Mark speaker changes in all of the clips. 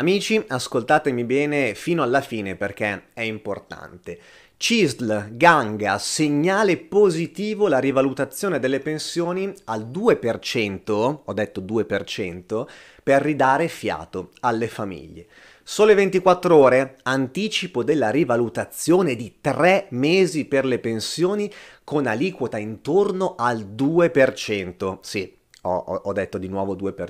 Speaker 1: Amici, ascoltatemi bene fino alla fine perché è importante. CISL, Ganga, segnale positivo la rivalutazione delle pensioni al 2%, ho detto 2%, per ridare fiato alle famiglie. Sole 24 ore, anticipo della rivalutazione di 3 mesi per le pensioni con aliquota intorno al 2%. Sì, ho, ho detto di nuovo 2%.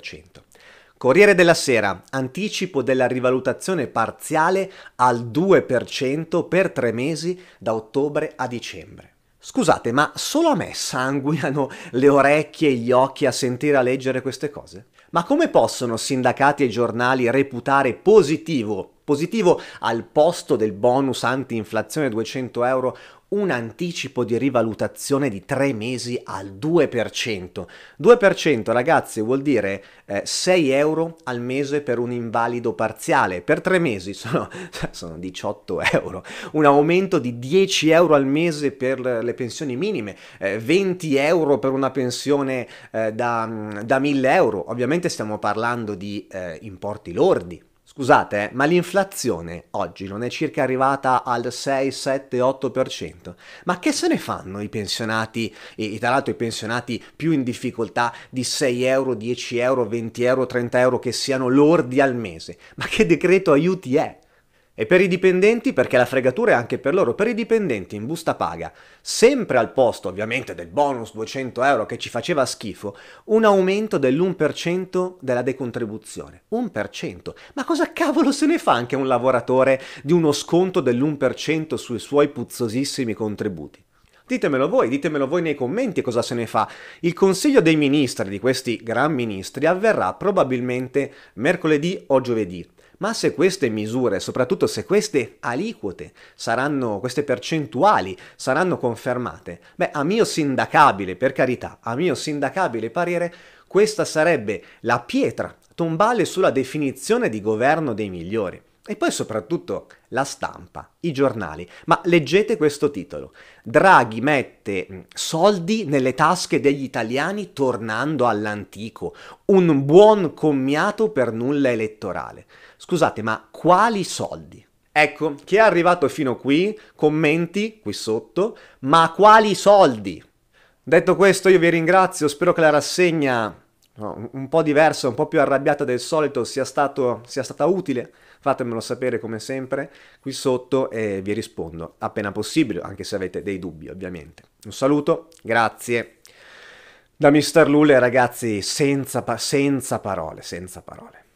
Speaker 1: Corriere della Sera, anticipo della rivalutazione parziale al 2% per tre mesi da ottobre a dicembre. Scusate, ma solo a me sanguinano le orecchie e gli occhi a sentire a leggere queste cose? Ma come possono sindacati e giornali reputare positivo, positivo al posto del bonus anti-inflazione 200 euro, un anticipo di rivalutazione di 3 mesi al 2%. 2% ragazzi vuol dire eh, 6 euro al mese per un invalido parziale, per 3 mesi sono, sono 18 euro, un aumento di 10 euro al mese per le pensioni minime, eh, 20 euro per una pensione eh, da, da 1000 euro, ovviamente stiamo parlando di eh, importi lordi Scusate, eh, ma l'inflazione oggi non è circa arrivata al 6, 7, 8%. Ma che se ne fanno i pensionati, e tra l'altro i pensionati più in difficoltà di 6 euro, 10 euro, 20 euro, 30 euro che siano lordi al mese? Ma che decreto aiuti è? E per i dipendenti, perché la fregatura è anche per loro, per i dipendenti in busta paga, sempre al posto ovviamente del bonus 200 euro che ci faceva schifo, un aumento dell'1% della decontribuzione. 1%? Ma cosa cavolo se ne fa anche un lavoratore di uno sconto dell'1% sui suoi puzzosissimi contributi? Ditemelo voi, ditemelo voi nei commenti cosa se ne fa. Il Consiglio dei Ministri, di questi gran ministri, avverrà probabilmente mercoledì o giovedì. Ma se queste misure, soprattutto se queste aliquote saranno, queste percentuali saranno confermate, beh, a mio sindacabile, per carità, a mio sindacabile parere, questa sarebbe la pietra tombale sulla definizione di governo dei migliori. E poi soprattutto la stampa, i giornali. Ma leggete questo titolo. Draghi mette mm, soldi nelle tasche degli italiani tornando all'antico. Un buon commiato per nulla elettorale. Scusate, ma quali soldi? Ecco, chi è arrivato fino qui, commenti qui sotto, ma quali soldi? Detto questo io vi ringrazio, spero che la rassegna un po' diversa, un po' più arrabbiata del solito sia, stato, sia stata utile. Fatemelo sapere come sempre qui sotto e vi rispondo appena possibile, anche se avete dei dubbi ovviamente. Un saluto, grazie. Da Mr. Lule ragazzi, senza, pa- senza parole, senza parole.